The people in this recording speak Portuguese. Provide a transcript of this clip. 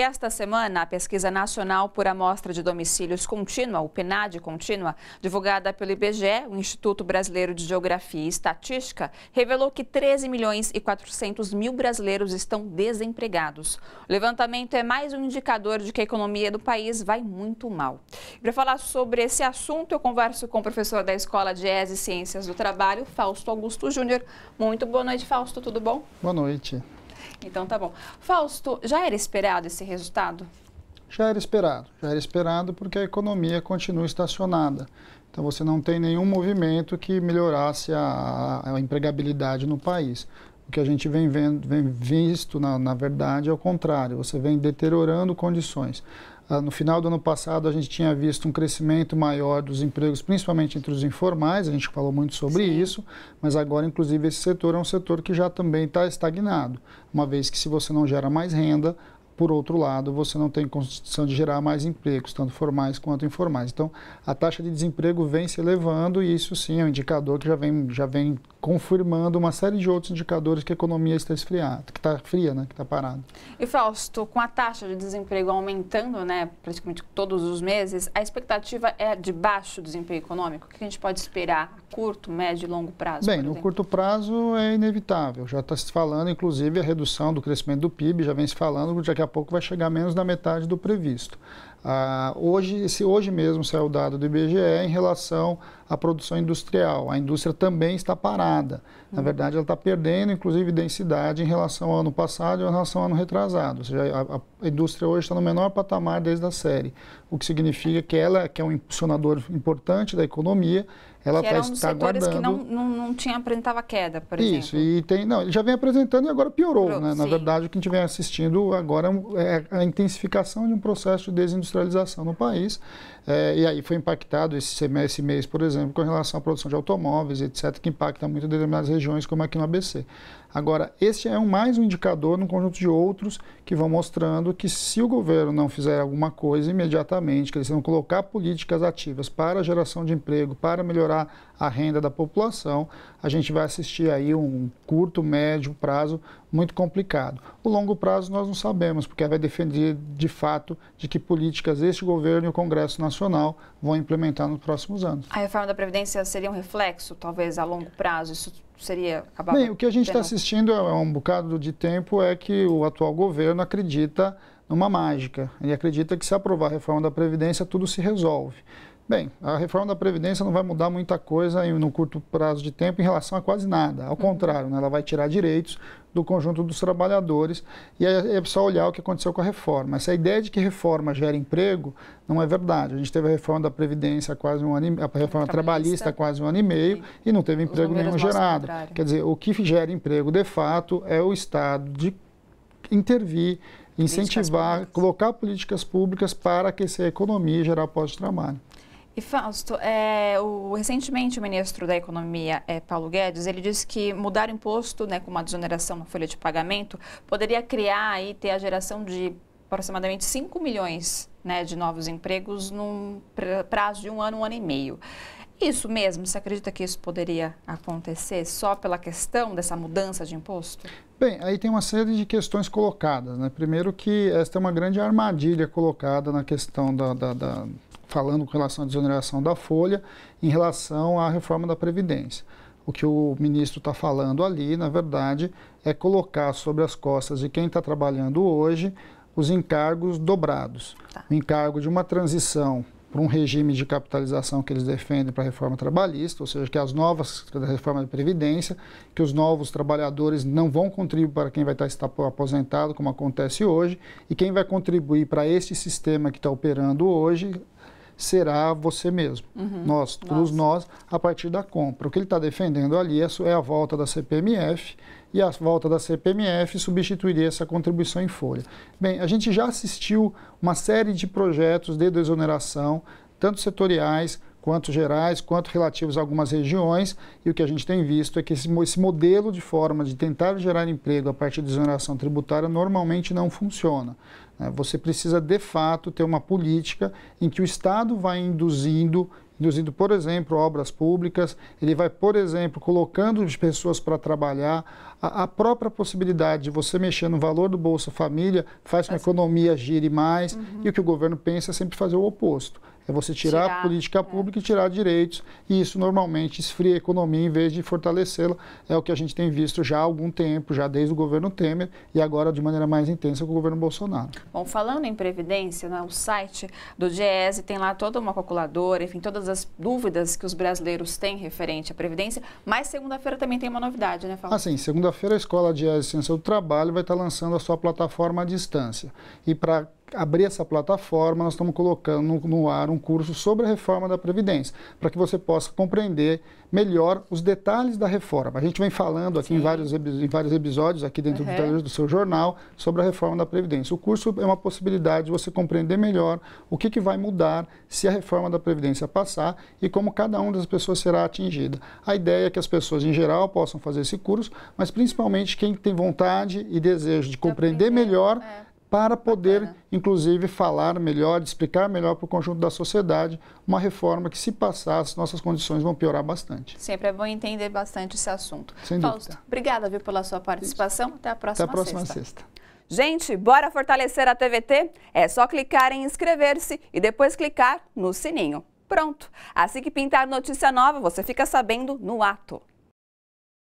Esta semana, a Pesquisa Nacional por Amostra de Domicílios Contínua, o PNAD Contínua, divulgada pelo IBGE, o Instituto Brasileiro de Geografia e Estatística, revelou que 13 milhões e 400 mil brasileiros estão desempregados. O levantamento é mais um indicador de que a economia do país vai muito mal. Para falar sobre esse assunto, eu converso com o professor da Escola de ES e Ciências do Trabalho, Fausto Augusto Júnior. Muito boa noite, Fausto. Tudo bom? Boa noite. Então tá bom. Fausto, já era esperado esse resultado? Já era esperado, já era esperado porque a economia continua estacionada. Então você não tem nenhum movimento que melhorasse a, a empregabilidade no país. O que a gente vem, vendo, vem visto, na, na verdade, é o contrário. Você vem deteriorando condições. Ah, no final do ano passado, a gente tinha visto um crescimento maior dos empregos, principalmente entre os informais, a gente falou muito sobre Sim. isso, mas agora, inclusive, esse setor é um setor que já também está estagnado, uma vez que se você não gera mais renda, por outro lado, você não tem condição de gerar mais empregos, tanto formais quanto informais. Então, a taxa de desemprego vem se elevando e isso sim é um indicador que já vem, já vem confirmando uma série de outros indicadores que a economia está esfriada, que está fria, né, que está parada. E Fausto, com a taxa de desemprego aumentando, né, praticamente todos os meses, a expectativa é de baixo desemprego econômico? O que a gente pode esperar a curto, médio e longo prazo? Bem, no curto prazo é inevitável. Já está se falando, inclusive, a redução do crescimento do PIB, já vem se falando, já que a a pouco vai chegar menos da metade do previsto. Ah, hoje, hoje mesmo saiu o dado do IBGE em relação à produção industrial. A indústria também está parada. Na verdade, ela está perdendo, inclusive, densidade em relação ao ano passado e em relação ao ano retrasado. Ou seja, a, a indústria hoje está no menor patamar desde a série, o que significa que ela, que é um impulsionador importante da economia, ela que tá, era um dos está setores guardando... que não, não, não, tinha apresentava queda, por exemplo. Isso, e tem, não, ele já vem apresentando e agora piorou. Pro, né? Na verdade, o que a gente vem assistindo agora é, é a intensificação de um processo de desindustrialização industrialização no país. É, e aí foi impactado esse esse mês, por exemplo, com relação à produção de automóveis, etc., que impacta muito determinadas regiões, como aqui no ABC. Agora, este é um, mais um indicador num conjunto de outros que vão mostrando que se o governo não fizer alguma coisa imediatamente, que eles não colocar políticas ativas para a geração de emprego, para melhorar a renda da população, a gente vai assistir aí um curto, médio prazo muito complicado. O longo prazo nós não sabemos, porque vai depender de fato de que política políticas este governo e o Congresso Nacional vão implementar nos próximos anos. A reforma da Previdência seria um reflexo, talvez, a longo prazo? Isso seria acabar... Bem, o que a gente está assistindo há é um bocado de tempo é que o atual governo acredita numa mágica. Ele acredita que se aprovar a reforma da Previdência, tudo se resolve. Bem, a reforma da Previdência não vai mudar muita coisa em no curto prazo de tempo em relação a quase nada. Ao uhum. contrário, né? ela vai tirar direitos do conjunto dos trabalhadores e aí é só olhar o que aconteceu com a reforma. Essa ideia de que reforma gera emprego não é verdade. A gente teve a reforma da Previdência quase um ano e, a reforma trabalhista, trabalhista quase um ano e meio e, e não teve emprego nenhum gerado. Quer dizer, o que gera emprego de fato é o Estado de intervir, incentivar, políticas colocar políticas públicas para aquecer a economia e gerar pós-trabalho. E Fausto, é, o, recentemente o ministro da Economia, é, Paulo Guedes, ele disse que mudar o imposto né, com uma desoneração na folha de pagamento poderia criar e ter a geração de aproximadamente 5 milhões né, de novos empregos num prazo de um ano, um ano e meio. Isso mesmo, você acredita que isso poderia acontecer só pela questão dessa mudança de imposto? Bem, aí tem uma série de questões colocadas. Né? Primeiro que esta é uma grande armadilha colocada na questão da, da, da falando com relação à desoneração da folha, em relação à reforma da Previdência. O que o ministro está falando ali, na verdade, é colocar sobre as costas de quem está trabalhando hoje os encargos dobrados. Tá. O encargo de uma transição para um regime de capitalização que eles defendem para a reforma trabalhista, ou seja, que as novas da reforma da previdência, que os novos trabalhadores não vão contribuir para quem vai tá estar aposentado, como acontece hoje, e quem vai contribuir para este sistema que está operando hoje será você mesmo. Uhum. Nós, todos nós, a partir da compra. O que ele está defendendo ali é, é a volta da CPMF e a volta da CPMF substituiria essa contribuição em folha. Bem, a gente já assistiu uma série de projetos de desoneração, tanto setoriais quanto gerais, quanto relativos a algumas regiões. E o que a gente tem visto é que esse, esse modelo de forma de tentar gerar emprego a partir de exoneração tributária normalmente não funciona. Né? Você precisa, de fato, ter uma política em que o Estado vai induzindo induzindo, por exemplo, obras públicas, ele vai, por exemplo, colocando as pessoas para trabalhar, a, a, própria possibilidade de você mexer no valor do Bolsa Família faz com que a economia gire mais uhum. e o que o governo pensa é sempre fazer o oposto. É você tirar, tirar a política é. pública é. e tirar direitos, e isso normalmente esfria a economia em vez de fortalecê-la. É o que a gente tem visto já há algum tempo, já desde o governo Temer e agora de maneira mais intensa com o governo Bolsonaro. Bom, falando em Previdência, né, o site do GES tem lá toda uma calculadora, enfim, todas as dúvidas que os brasileiros têm referente à Previdência, mas segunda-feira também tem uma novidade, né, Fábio? Ah, sim, segunda segunda-feira, a Escola de Ciência do Trabalho vai estar lançando a sua plataforma à distância. E para abrir essa plataforma, nós estamos colocando no, ar um curso sobre a reforma da Previdência, para que você possa compreender melhor os detalhes da reforma. A gente vem falando aqui em vários, em vários episódios, aqui dentro uhum. do, seu jornal, sobre a reforma da Previdência. O curso é uma possibilidade de você compreender melhor o que, que vai mudar se a reforma da Previdência passar e como cada uma das pessoas será atingida. A ideia é que as pessoas, em geral, possam fazer esse curso, mas principalmente quem tem vontade e desejo de compreender melhor. É para poder, Bacana. inclusive, falar melhor, explicar melhor para o conjunto da sociedade uma reforma que, se passar, as nossas condições vão piorar bastante. Sempre é bom entender bastante esse assunto. Sem Fausto, dúvida. obrigada viu, pela sua participação. Até a próxima Até a próxima sexta. sexta. Gente, bora fortalecer a TVT? É só clicar em inscrever-se e depois clicar no sininho. Pronto! Assim que pintar notícia nova, você fica sabendo no ato.